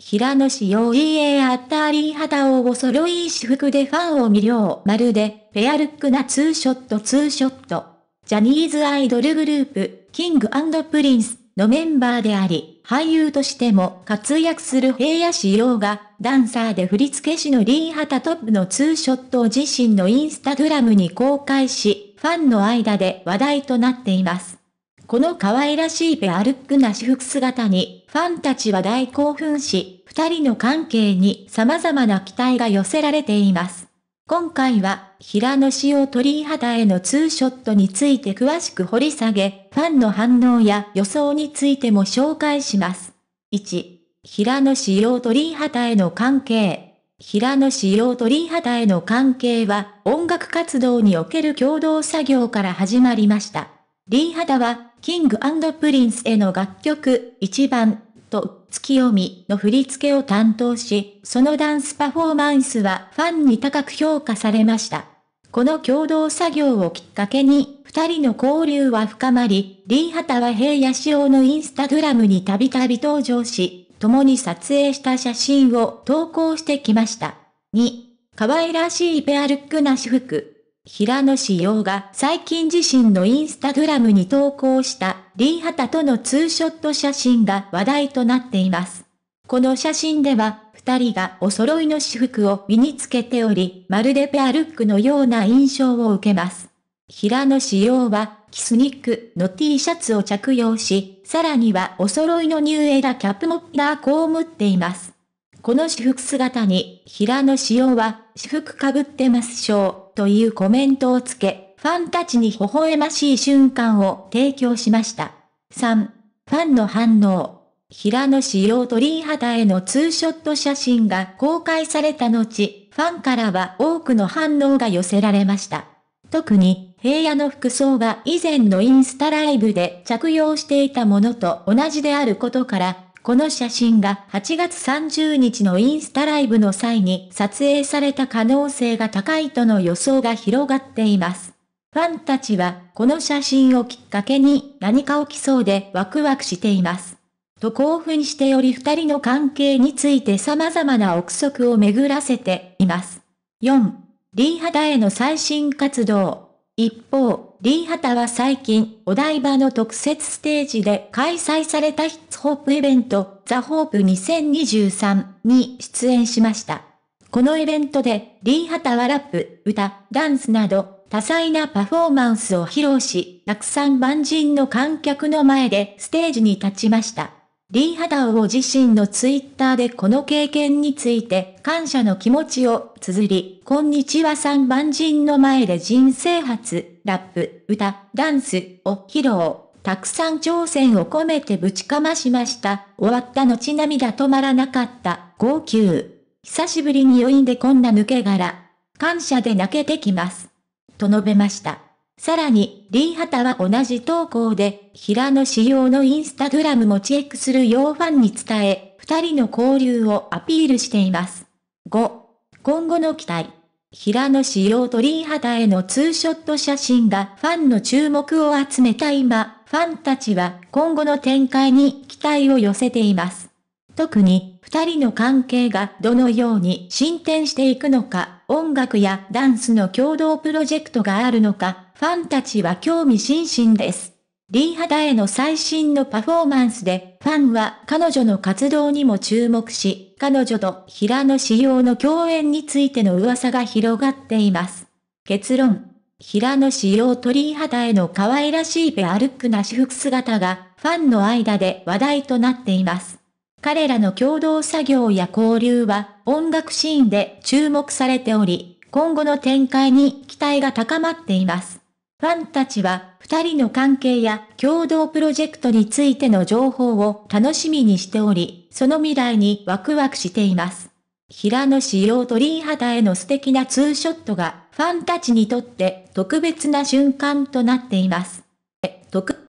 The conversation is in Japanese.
平野紫耀 EA あったり肌をおろい私服でファンを魅了。まるで、ペアルックなツーショットツーショット。ジャニーズアイドルグループ、キングプリンスのメンバーであり、俳優としても活躍する平野紫耀が、ダンサーで振付師のリーハタトップのツーショットを自身のインスタグラムに公開し、ファンの間で話題となっています。この可愛らしいペアルックな私服姿に、ファンたちは大興奮し、二人の関係に様々な期待が寄せられています。今回は、平野紫耀鳥肌へのツーショットについて詳しく掘り下げ、ファンの反応や予想についても紹介します。1、平野紫耀鳥肌への関係。平野紫耀鳥肌への関係は音楽活動における共同作業から始まりました。リーハダはキングプリンスへの楽曲、一番、と、月読みの振り付けを担当し、そのダンスパフォーマンスはファンに高く評価されました。この共同作業をきっかけに、二人の交流は深まり、リーハタは平野仕様のインスタグラムにたびたび登場し、共に撮影した写真を投稿してきました。2、可愛らしいペアルックな私服。平野紫耀が最近自身のインスタグラムに投稿したリーハタとのツーショット写真が話題となっています。この写真では二人がお揃いの私服を身につけており、まるでペアルックのような印象を受けます。平野紫耀はキスニックの T シャツを着用し、さらにはお揃いのニューエラキャップもラーコう持っています。この私服姿に平野紫耀は私服かぶってますしょう。というコメントをつけ、ファンたちに微笑ましい瞬間を提供しました。3、ファンの反応。平野紫耀ハタへのツーショット写真が公開された後、ファンからは多くの反応が寄せられました。特に、平野の服装が以前のインスタライブで着用していたものと同じであることから、この写真が8月30日のインスタライブの際に撮影された可能性が高いとの予想が広がっています。ファンたちは、この写真をきっかけに何か起きそうでワクワクしています。と興奮してより二人の関係について様々な憶測を巡らせています。4. リーハダへの最新活動。一方、リーハタは最近、お台場の特設ステージで開催されたヒッツホープイベント、ザ・ホープ2023に出演しました。このイベントで、リーハタはラップ、歌、ダンスなど、多彩なパフォーマンスを披露し、たくさん万人の観客の前でステージに立ちました。リー・ハタオ自身のツイッターでこの経験について感謝の気持ちを綴り、こんにちは三万人の前で人生初、ラップ、歌、ダンスを披露。たくさん挑戦を込めてぶちかましました。終わった後涙止まらなかった。号泣。久しぶりに余韻でこんな抜け殻。感謝で泣けてきます。と述べました。さらに、リーハタは同じ投稿で、平野仕様のインスタグラムもチェックするようファンに伝え、二人の交流をアピールしています。5、今後の期待。平野紫耀鳥肌へのツーショット写真がファンの注目を集めた今、ファンたちは今後の展開に期待を寄せています。特に、二人の関係がどのように進展していくのか、音楽やダンスの共同プロジェクトがあるのか、ファンたちは興味津々です。リー・ハダへの最新のパフォーマンスで、ファンは彼女の活動にも注目し、彼女と平野紫耀の共演についての噂が広がっています。結論。平野紫耀とリー・ハダへの可愛らしいペアルックな私服姿が、ファンの間で話題となっています。彼らの共同作業や交流は、音楽シーンで注目されており、今後の展開に期待が高まっています。ファンたちは、二人の関係や共同プロジェクトについての情報を楽しみにしており、その未来にワクワクしています。平野紫耀ハ肌への素敵なツーショットが、ファンたちにとって特別な瞬間となっています。